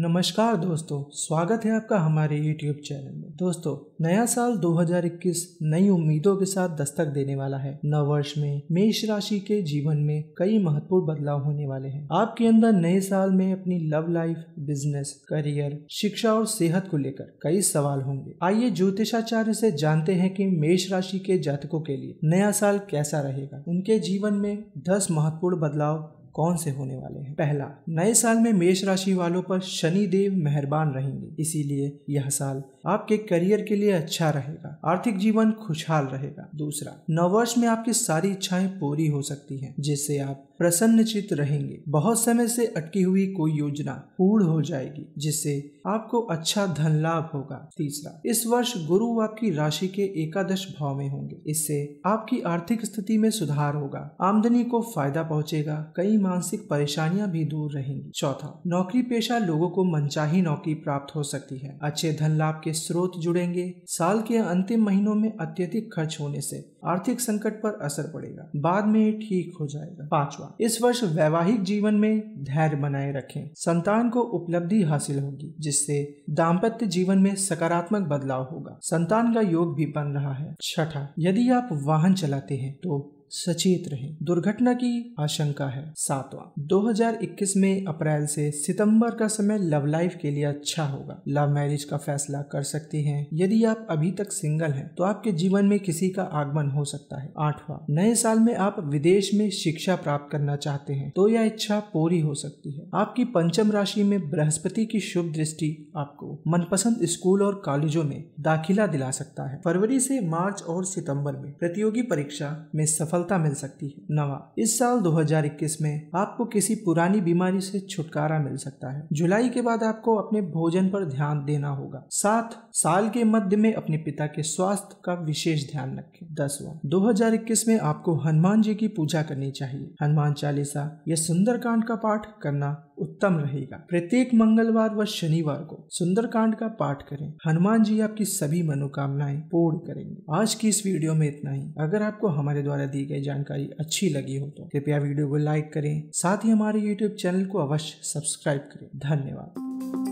नमस्कार दोस्तों स्वागत है आपका हमारे YouTube चैनल में दोस्तों नया साल 2021 नई उम्मीदों के साथ दस्तक देने वाला है नव वर्ष में मेष राशि के जीवन में कई महत्वपूर्ण बदलाव होने वाले हैं आपके अंदर नए साल में अपनी लव लाइफ बिजनेस करियर शिक्षा और सेहत को लेकर कई सवाल होंगे आइए ज्योतिषाचार्य से जानते हैं कि मेष राशि के जातकों के लिए नया साल कैसा रहेगा उनके जीवन में दस महत्वपूर्ण बदलाव कौन से होने वाले हैं पहला नए साल में मेष राशि वालों पर शनि देव मेहरबान रहेंगे इसीलिए यह साल आपके करियर के लिए अच्छा रहेगा आर्थिक जीवन खुशहाल रहेगा दूसरा नववर्ष में आपकी सारी इच्छाएं पूरी हो सकती हैं जिससे आप प्रसन्नचित रहेंगे बहुत समय से अटकी हुई कोई योजना पूर्ण हो जाएगी जिससे आपको अच्छा धन लाभ होगा तीसरा इस वर्ष गुरु आपकी राशि के एकादश भाव में होंगे इससे आपकी आर्थिक स्थिति में सुधार होगा आमदनी को फायदा पहुंचेगा कई मानसिक परेशानियां भी दूर रहेंगी चौथा नौकरी पेशा लोगों को मनचाही नौकरी प्राप्त हो सकती है अच्छे धन लाभ के स्रोत जुड़ेंगे साल के अंतिम महीनों में अत्यधिक खर्च होने से आर्थिक संकट पर असर पड़ेगा बाद में ठीक हो जाएगा पांचवा इस वर्ष वैवाहिक जीवन में धैर्य बनाए रखें संतान को उपलब्धि हासिल होगी जिससे दाम्पत्य जीवन में सकारात्मक बदलाव होगा संतान का योग भी बन रहा है छठा यदि आप वाहन चलाते हैं तो सचेत रहें दुर्घटना की आशंका है सातवां 2021 में अप्रैल से सितंबर का समय लव लाइफ के लिए अच्छा होगा लव मैरिज का फैसला कर सकती हैं यदि आप अभी तक सिंगल हैं तो आपके जीवन में किसी का आगमन हो सकता है आठवां नए साल में आप विदेश में शिक्षा प्राप्त करना चाहते हैं तो यह इच्छा पूरी हो सकती है आपकी पंचम राशि में बृहस्पति की शुभ दृष्टि आपको मनपसंद स्कूल और कॉलेजों में दाखिला दिला सकता है फरवरी से मार्च और सितंबर में प्रतियोगी परीक्षा में सफल सफलता मिल सकती है नवा इस साल 2021 में आपको किसी पुरानी बीमारी से छुटकारा मिल सकता है जुलाई के बाद आपको अपने भोजन पर ध्यान देना होगा साथ साल के मध्य में अपने पिता के स्वास्थ्य का विशेष ध्यान रखें दसवा 2021 में आपको हनुमान जी की पूजा करनी चाहिए हनुमान चालीसा या सुंदरकांड का पाठ करना उत्तम रहेगा प्रत्येक मंगलवार व शनिवार को सुंदरकांड का पाठ करें हनुमान जी आपकी सभी मनोकामनाएं पूर्ण करेंगे आज की इस वीडियो में इतना ही अगर आपको हमारे द्वारा दी गई जानकारी अच्छी लगी हो तो कृपया वीडियो को लाइक करें साथ ही हमारे यूट्यूब चैनल को अवश्य सब्सक्राइब करें धन्यवाद